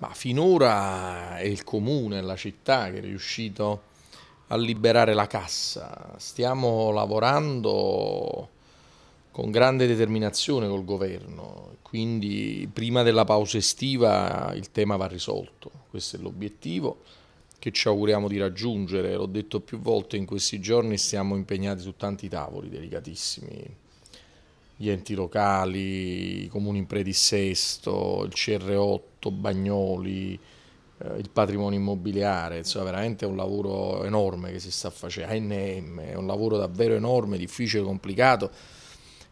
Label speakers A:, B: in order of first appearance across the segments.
A: Ma finora è il comune, la città che è riuscito a liberare la cassa. Stiamo lavorando con grande determinazione col governo, quindi prima della pausa estiva il tema va risolto. Questo è l'obiettivo che ci auguriamo di raggiungere. L'ho detto più volte in questi giorni, siamo impegnati su tanti tavoli delicatissimi gli enti locali, i comuni in predissesto, il CR8, Bagnoli, eh, il patrimonio immobiliare, insomma veramente è un lavoro enorme che si sta facendo, ANM, è un lavoro davvero enorme, difficile, complicato,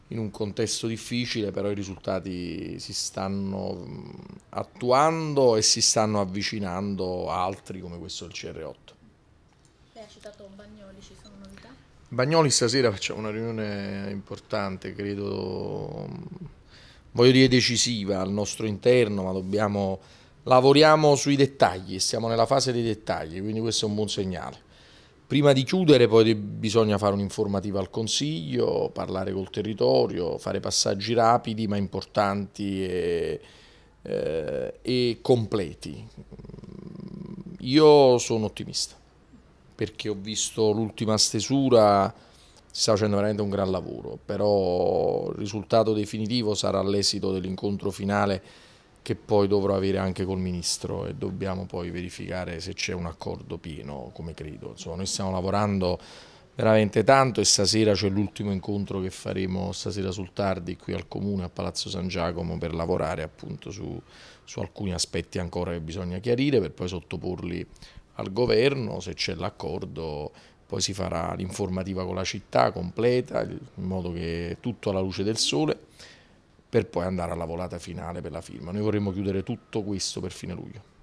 A: in un contesto difficile però i risultati si stanno mm, attuando e si stanno avvicinando a altri come questo del CR8. Lei ha citato Bagnoli, ci sono novità? Bagnoli stasera facciamo una riunione importante, credo, voglio dire decisiva al nostro interno, ma dobbiamo, lavoriamo sui dettagli, siamo nella fase dei dettagli, quindi questo è un buon segnale. Prima di chiudere poi bisogna fare un'informativa al Consiglio, parlare col territorio, fare passaggi rapidi ma importanti e, eh, e completi. Io sono ottimista perché ho visto l'ultima stesura, si sta facendo veramente un gran lavoro, però il risultato definitivo sarà l'esito dell'incontro finale che poi dovrò avere anche col Ministro e dobbiamo poi verificare se c'è un accordo pieno, come credo. Insomma, noi stiamo lavorando veramente tanto e stasera c'è l'ultimo incontro che faremo stasera sul tardi qui al Comune, a Palazzo San Giacomo, per lavorare appunto su, su alcuni aspetti ancora che bisogna chiarire per poi sottoporli al governo, se c'è l'accordo poi si farà l'informativa con la città completa, in modo che tutto alla luce del sole, per poi andare alla volata finale per la firma. Noi vorremmo chiudere tutto questo per fine luglio.